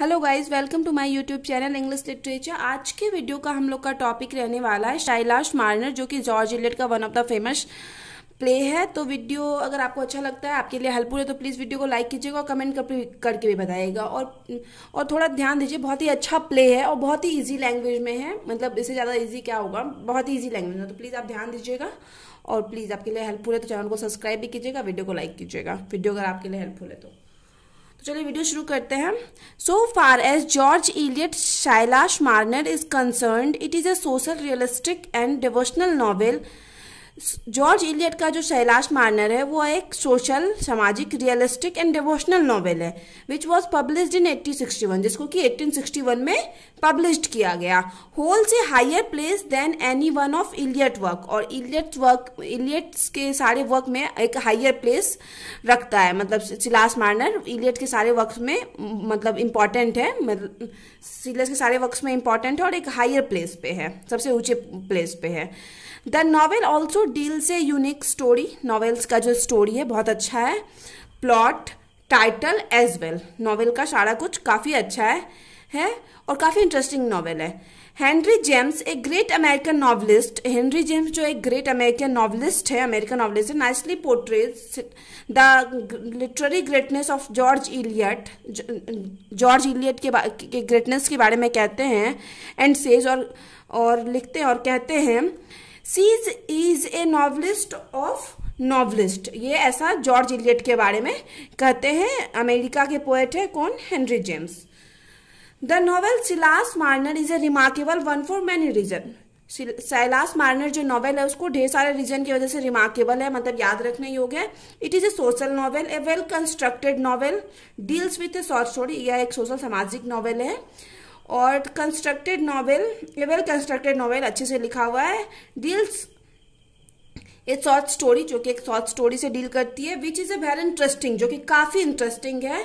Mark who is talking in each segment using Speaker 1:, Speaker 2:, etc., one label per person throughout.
Speaker 1: hello guys welcome to my YouTube channel English literature आज के video का हम लोग का टॉपिक रहने वाला है शाइलाश मार्नर जो कि जॉर्ज इलेट का one of the famous play है तो वीडियो अगर आपको अच्छा लगता है आपके लिए हेल्पफुल है तो प्लीज़ वीडियो को लाइक कीजिएगा और कमेंट कर, करके भी बताइएगा और और थोड़ा ध्यान दीजिए बहुत ही अच्छा प्ले है और बहुत ही इजी लैंग्वेज में है मतलब इससे ज़्यादा इजी क्या होगा बहुत ही ईजी लैंग्वेज में तो प्लीज़ आप ध्यान दीजिएगा और प्लीज़ आपके लिए हेल्पफुल है तो चैनल को सब्सक्राइब भी कीजिएगा वीडियो को लाइक कीजिएगा वीडियो अगर आपके लिए हेल्पफुल है तो तो चलिए वीडियो शुरू करते हैं so far as George Eliot Silas Marner is concern it is a social realistic and devotional novel George Eliot का जो शैलाश मार्नर है वो एक सोशल सामाजिक रियलिस्टिक एंड डिवोशनल नॉवेल है विच वॉज पब्लिश इन 1861 जिसको कि 1861 में पब्लिश किया गया होल से higher place than any one of Eliot work और इलियट वर्क इलियट्स के सारे वर्क में एक हायर प्लेस रखता है मतलब सिलास मार्नर इलियट के सारे वर्क में मतलब इम्पॉर्टेंट है मतलब सिलस के सारे वर्क में इम्पॉर्टेंट है और एक हायर प्लेस पे है सबसे ऊंचे प्लेस पे है the novel also deals a unique story novels का जो स्टोरी है बहुत अच्छा है plot title as well novel का सारा कुछ काफ़ी अच्छा है है और काफ़ी इंटरेस्टिंग नावल है हेनरी जेम्स एक great American novelist Henry James जो एक ग्रेट अमेरिकन नॉवलिस्ट है अमेरिकन नॉवलिस्ट है nicely portrays the literary greatness of George Eliot George Eliot के, के ग्रेटनेस के बारे में कहते हैं एंड सेज और और लिखते हैं और कहते हैं she's is a novelist of novelist ये ऐसा जॉर्ज इलियट के बारे में कहते हैं अमेरिका के पोएट है कौन Henry James the novel Silas Marner is a remarkable one for many reason Silas Marner जो नॉवल है उसको ढेर सारे रीजन की वजह से रिमार्केबल है मतलब याद रखने योग्य है it is a social novel a well constructed novel deals with a short story यह एक सोशल सामाजिक नॉवेल है और कंस्ट्रक्टेड नावल ये वेल कंस्ट्रक्टेड नावल अच्छे से लिखा हुआ है डील्स एक शॉर्ट स्टोरी जो कि एक शॉर्ट स्टोरी से डील करती है which is a very interesting जो कि काफ़ी इंटरेस्टिंग है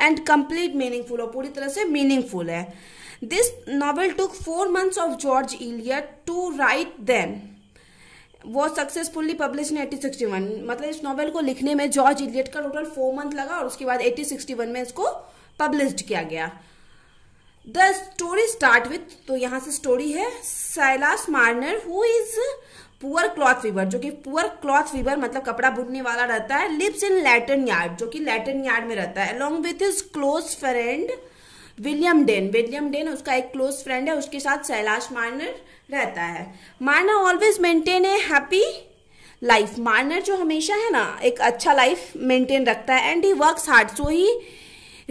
Speaker 1: एंड कंप्लीट मीनिंगफुल और पूरी तरह से मीनिंगफुल है this novel took four months of George Eliot to write then वो सक्सेसफुली पब्लिश इन वन मतलब इस नॉवल को लिखने में जॉर्ज इलियट का टोटल फोर मंथ लगा और उसके बाद एटीन सिक्सटी वन में इसको पब्लिश किया गया द स्टोरी स्टार्ट विथ तो यहाँ से स्टोरी है Silas Marner who is poor cloth weaver जो कि पुअर क्लॉथ वीवर मतलब कपड़ा बुनने वाला रहता है लिप्स इन लैटन यार्ड जो कि लैटन यार्ड में रहता है along with his close friend William Dane William Dane उसका एक क्लोज फ्रेंड है उसके साथ सैलाश मार्नर रहता है Marner always maintain a happy life Marner जो हमेशा है ना एक अच्छा लाइफ मेंटेन रखता है and he work hard so he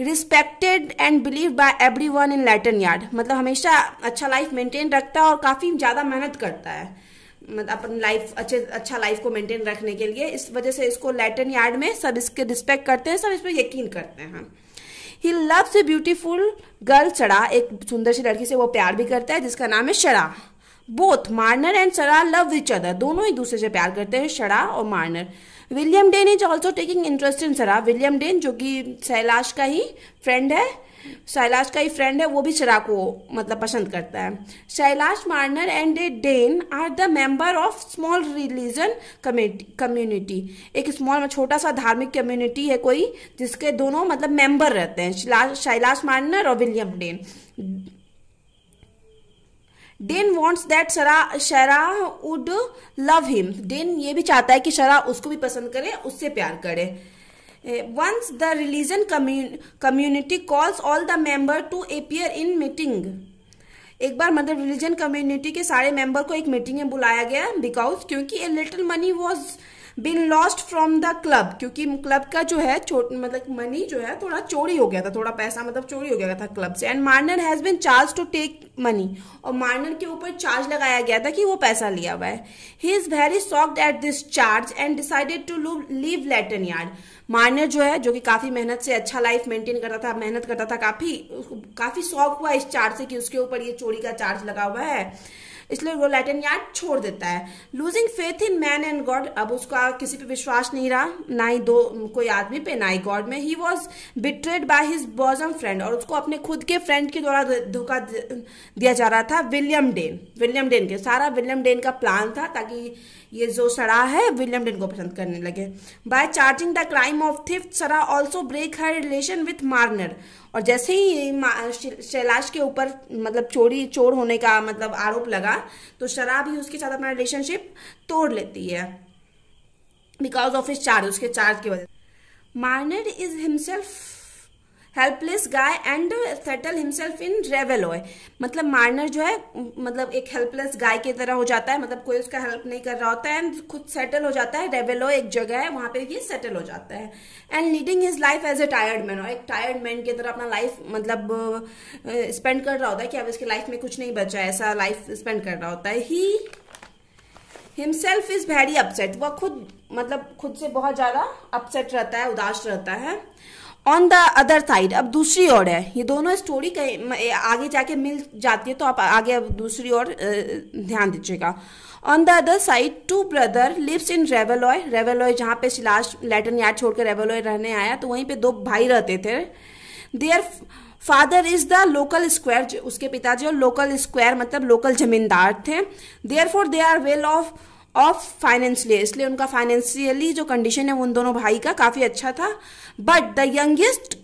Speaker 1: respected and believe by everyone in Lantern yard मतलब हमेशा अच्छा लाइफ मेंटेन रखता है और काफ़ी ज़्यादा मेहनत करता है मतलब अपन लाइफ अच्छे अच्छा लाइफ को मेंटेन रखने के लिए इस वजह से इसको लैटन यार्ड में सब इसके रिस्पेक्ट करते हैं सब इस पर यकीन करते हैं he loves a beautiful girl चढ़ा एक सुंदर सी लड़की से वो प्यार भी करता है जिसका नाम है Sarah both Marner and Sarah love each other दोनों ही दूसरे से प्यार करते हैं शरा और Marner William Dane is also taking interest in Sarah William Dane जो कि सैलाश का ही फ्रेंड है शैलाश का ही फ्रेंड है वो भी शरा को मतलब पसंद करता है Silas Marner and Dane are the member of small religion community एक स्मॉल छोटा सा धार्मिक कम्युनिटी है कोई जिसके दोनों मतलब मेंबर रहते हैं शैलाश मार्नर और William Dane Dane wants that Sarah Sarah would love him Dane ये भी चाहता है कि शरा उसको भी पसंद करे उससे प्यार करे once the religion community calls all the member to to in meeting एक बार मतलब रिलीजन कम्युनिटी के सारे मेंबर को एक मीटिंग में बुलाया गया बिकॉज क्योंकि a little money was been lost from the club क्योंकि क्लब का जो है मतलब मनी जो है थोड़ा चोरी हो गया था थोड़ा पैसा मतलब चोरी हो गया था क्लब से and Marner has been charge to take money और मार्नर के ऊपर चार्ज लगाया गया था कि वो पैसा लिया हुआ है he is very soft at this charge and decided to leave Lantern yard Marner जो है जो कि काफी मेहनत से अच्छा लाइफ मेंटेन करता था मेहनत करता था काफी काफी शौक हुआ इस चार्ज से कि उसके ऊपर ये चोरी का चार्ज लगा हुआ है इसलिए वो लैटिन यार्ड छोड़ देता है losing faith in man and God अब उसका किसी पे विश्वास नहीं रहा ना ही दो कोई आदमी पे ना ही गॉड में he was betrayed by his bosom friend और उसको अपने खुद के फ्रेंड के द्वारा धोखा दिया जा रहा था विलियम डेन विलियम डेन के सारा विलियम डेन का प्लान था ताकि ये जो सरा है विलियम डेन को पसंद करने लगे by charging the crime of theft Sarah also break her relation with Marner और जैसे ही शैलाश के ऊपर मतलब चोरी चोर होने का मतलब आरोप लगा तो शराब ही उसके साथ अपना रिलेशनशिप तोड़ लेती है बिकॉज ऑफ हिज चार्ज उसके चार्ज की वजह Marner is himself helpless guy and settle himself in Raveloe मतलब मार्नर जो है मतलब एक हेल्पलेस गाय की तरह हो जाता है मतलब कोई उसका हेल्प नहीं कर रहा होता है एंड खुद सेटल हो जाता है रेवेलो एक जगह है वहां पे ये सेटल हो जाता है and leading his life as a tired man और एक टायर्ड मैन की तरह अपना लाइफ मतलब स्पेंड कर रहा होता है कि अब इसकी लाइफ में कुछ नहीं बचा है ऐसा लाइफ स्पेंड कर रहा होता है he himself is very upset वह खुद मतलब खुद से बहुत ज़्यादा अपसेट रहता है उदास रहता है ऑन द अदर साइड अब दूसरी ओर है ये दोनों स्टोरी आगे जाके मिल जाती है तो आप आगे अब दूसरी ओर ध्यान दीजिएगा on the other side two brother lives in Raveloe Raveloe जहाँ पे शिलाश लेटन यार्ड छोड़कर रेवेलॉय रहने आया तो वहीं पे दो भाई रहते थे their father is the local squire उसके पिताजी और लोकल स्क्वायर मतलब लोकल जमींदार थे therefore they are well off off financially इसलिए उनका फाइनेंशियली जो कंडीशन है उन दोनों भाई का काफ़ी अच्छा था but the youngest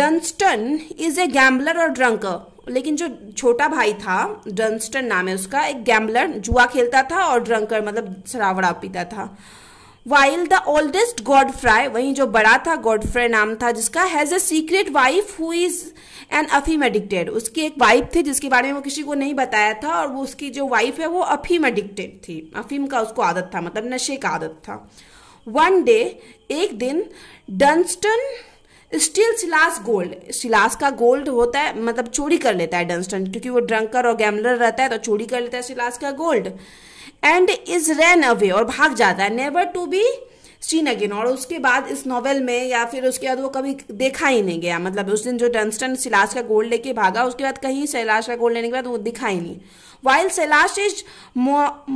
Speaker 1: Dunstan is a gambler और ड्रंकर लेकिन जो छोटा भाई था डनस्टन नाम है उसका एक गैम्बलर जुआ खेलता था और ड्रंकर मतलब शराबड़ा पीता था while the oldest Godfrey वही जो बड़ा था फ्राई नाम था जिसका has a secret wife who is an अफीम एडिक्टेड उसकी एक वाइफ थी जिसके बारे में वो किसी को नहीं बताया था और वो उसकी जो वाइफ है वो अफीम एडिक्टेड थी अफीम का उसको आदत था मतलब नशे का आदत था वन डे एक दिन Dunstan steal Silas gold Silas का गोल्ड होता है मतलब चोरी कर लेता है डंस्टन क्योंकि वो ड्रंकर और गैमलर रहता है तो चोरी कर लेता है सिलास का gold and is ran away और भाग जाता है never to be seen again और उसके बाद इस नॉवेल में या फिर उसके बाद वो कभी देखा ही नहीं गया मतलब उस दिन जो डंस्टन सिलाश का गोल्ड लेके भागा उसके बाद कहीं सैलाश का गोल्ड लेने के बाद वो दिखा ही नहीं while Silas is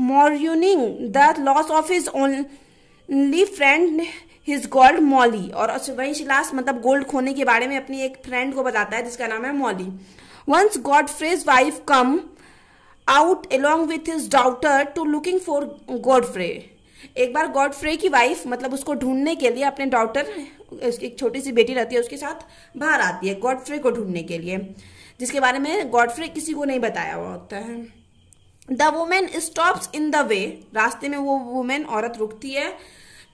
Speaker 1: mourning the loss of his only friend his gold Molly और वही सिलास मतलब गोल्ड खोने के बारे में अपनी एक फ्रेंड को बताता है जिसका नाम है Molly once Godfrey's wife come out along with his daughter looking for Godfrey एक बार गॉडफ्रे की वाइफ मतलब उसको ढूंढने के लिए अपने डॉटर एक छोटी सी बेटी रहती है उसके साथ बाहर आती है गॉडफ्रे को ढूंढने के लिए जिसके बारे में गॉडफ्रे किसी को नहीं बताया हुआ होता है the women stops in the way रास्ते में वो वुमेन औरत रुकती है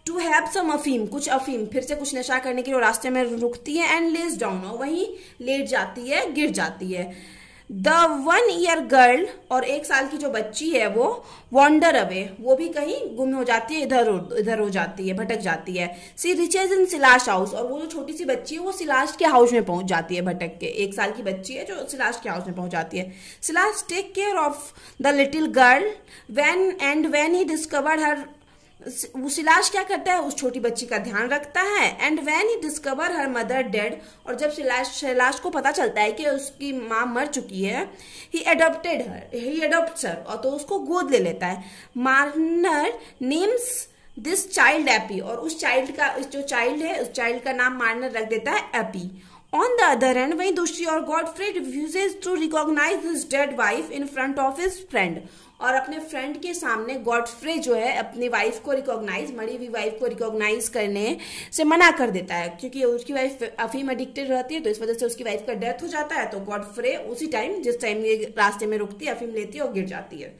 Speaker 1: टू हैव सम अफीम कुछ अफीम फिर से कुछ नशा करने के लिए रास्ते में रुकती है एंड लेस डाउन हो वहीं लेट जाती है गिर जाती है द वन ईयर गर्ल और एक साल की जो बच्ची है वो वॉन्डर अवे वो भी कहीं गुम हो जाती है इधर इधर हो जाती है भटक जाती है सी रिचेज इन सिलाश हाउस और वो जो छोटी सी बच्ची है वो सिलाश के हाउस में पहुंच जाती है भटक के एक साल की बच्ची है जो सिलाश के हाउस में पहुंच जाती है Silas take care of the little girl when and when he discovered her उस इलाज क्या करता है उस छोटी बच्ची का ध्यान रखता है and when he discover her mother dead और जब शैलाश शैलाश को पता चलता है कि उसकी माँ मर चुकी है ही एडोप्टेड हर ही एडोप्ट हर और तो उसको गोद ले लेता है Marner names this child Eppie और उस चाइल्ड का जो चाइल्ड है उस चाइल्ड का नाम मार्नर रख देता है Eppie on the other end वहीं दूसरी और Godfrey refuses to recognise his dead wife in front of his friend और अपने फ्रेंड के सामने गॉडफ्रे जो है अपनी वाइफ को रिकॉग्नाइज मरी हुई वाइफ को रिकॉग्नाइज करने से मना कर देता है क्योंकि उसकी वाइफ अफीम एडिक्टेड रहती है तो इस वजह से उसकी वाइफ का डेथ हो जाता है तो गॉडफ्रे उसी टाइम जिस टाइम ये रास्ते में रुकती है अफीम लेती है और गिर जाती है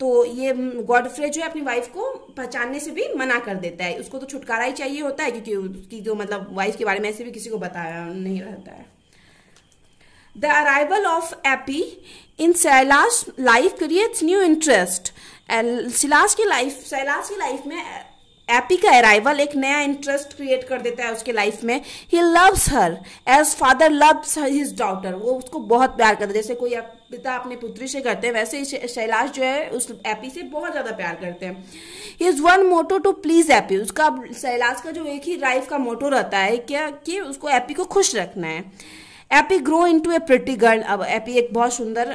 Speaker 1: तो ये गॉडफ्रे जो है अपनी वाइफ को पहचानने से भी मना कर देता है उसको तो छुटकारा ही चाहिए होता है क्योंकि उसकी जो मतलब वाइफ के बारे में ऐसे भी किसी को बताया नहीं रहता है the arrival of Eppie in Silas life creates new interest Silas की लाइफ सैलास की लाइफ में एपी का अराइवल एक नया इंटरेस्ट क्रिएट कर देता है उसके लाइफ में he loves her as father loves his daughter वो उसको बहुत प्यार करता है जैसे कोई आप, पिता अपने पुत्री से करते हैं वैसे ही शैलाश जो है उस एपी से बहुत ज़्यादा प्यार करते हैं he is one motto to please Eppie उसका शैलाश का जो एक ही लाइफ का मोटो रहता है क्या कि उसको एपी को खुश रखना है Eppie grow into a pretty girl अब एपी एक बहुत सुंदर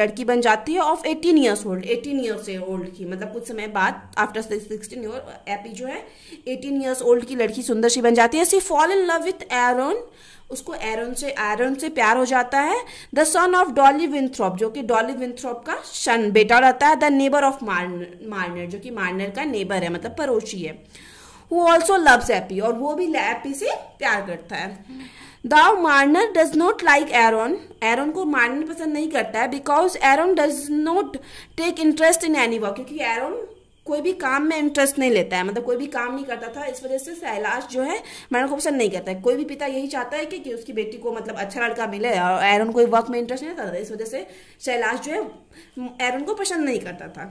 Speaker 1: लड़की बन जाती है of eighteen years old eighteen years old की मतलब कुछ समय बाद आफ्टर सिक्सटीन ईयर एपी जो है एटीन ईयर्स ओल्ड की लड़की सुंदर सी बन जाती है she fall in love with Aaron उसको एरोन से एरोन से प्यार हो जाता है the son of Dolly Winthrop जो कि डॉली विंथ्रॉप का सन बेटा रहता है द नेबर ऑफ मार्नर जो कि मार्नर का नेबर है मतलब पड़ोसी है वो ऑल्सो लव्स एपी और वो भी एपी से प्यार करता है the Marner does not like Aaron Aaron को मारना पसंद नहीं करता है because Aaron does not take interest in any work क्योंकि एरोन कोई भी काम में इंटरेस्ट नहीं लेता है मतलब कोई भी काम नहीं करता था इस वजह से सैलाश जो है मैडम को पसंद नहीं करता है कोई भी पिता यही चाहता है कि, कि उसकी बेटी को मतलब अच्छा लड़का मिले और एरन कोई वर्क में इंटरेस्ट नहीं था इस वजह से सैलाश जो है एरन को पसंद नहीं करता था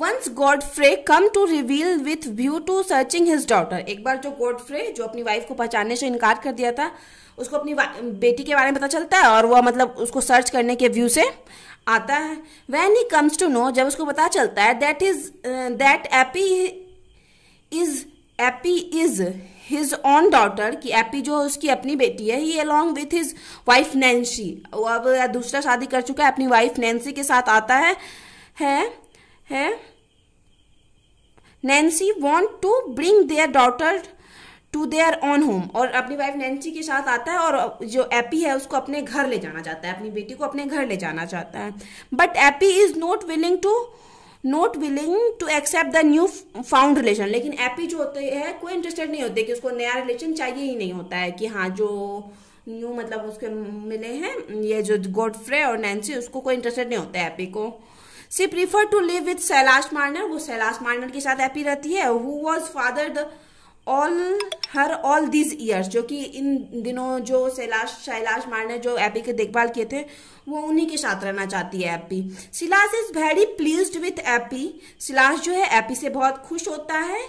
Speaker 1: once Godfrey come to Raveloe with view to searching his daughter एक बार जो गॉड फ्रे जो अपनी वाइफ को पहचानने से इनकार कर दिया था उसको अपनी बेटी के बारे में पता चलता है और वह मतलब उसको सर्च करने के व्यू से आता है when he comes to know जब उसको पता चलता है that is that Eppie is Eppie is his own daughter कि एपी जो उसकी अपनी बेटी है he along with his wife Nancy वो अब दूसरा शादी कर चुका है अपनी वाइफ नैन्सी के साथ आता है है है Nancy want to bring their daughter to their own home और अपनी वाइफ नैन्सी के साथ आता है और जो एपी है उसको अपने घर ले जाना चाहता है अपनी बेटी को अपने घर ले जाना चाहता है but Eppie is not willing to not willing to accept the new found relation लेकिन एपी जो होते हैं कोई इंटरेस्टेड नहीं होते कि उसको नया रिलेशन चाहिए ही नहीं होता है कि हाँ जो न्यू मतलब उसके मिले हैं ये जो गॉडफ्रे और नैन्सी उसको कोई इंटरेस्टेड नहीं होता है एपी को she prefer to live with Silas Marner वो सैलाश मार्नर के साथ हैप्पी रहती है who was father the all her all these years जो कि इन दिनों जो सैलाश सैलाश मार्नर जो एपी के देखभाल किए थे वो उन्हीं के साथ रहना चाहती है Eppie Silas is very pleased with Eppie Silas जो है एपी से बहुत खुश होता है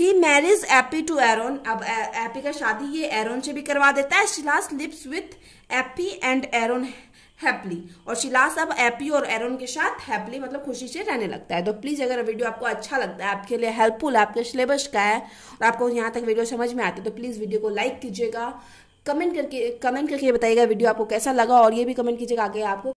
Speaker 1: he marriage Eppie to Aaron अब एपी का शादी ये एरोन से भी करवा देता है Silas lives with Eppie and Aaron happily और शिलास अब एपी और एरोन के साथ हैप्पली मतलब खुशी से रहने लगता है तो प्लीज़ अगर वीडियो आपको अच्छा लगता है आपके लिए हेल्पफुल आपके सिलेबस का है और आपको यहाँ तक वीडियो समझ में आती है तो प्लीज़ वीडियो को लाइक कीजिएगा कमेंट करके कमेंट करके बताइएगा वीडियो आपको कैसा लगा और ये भी कमेंट कीजिएगा आगे आपको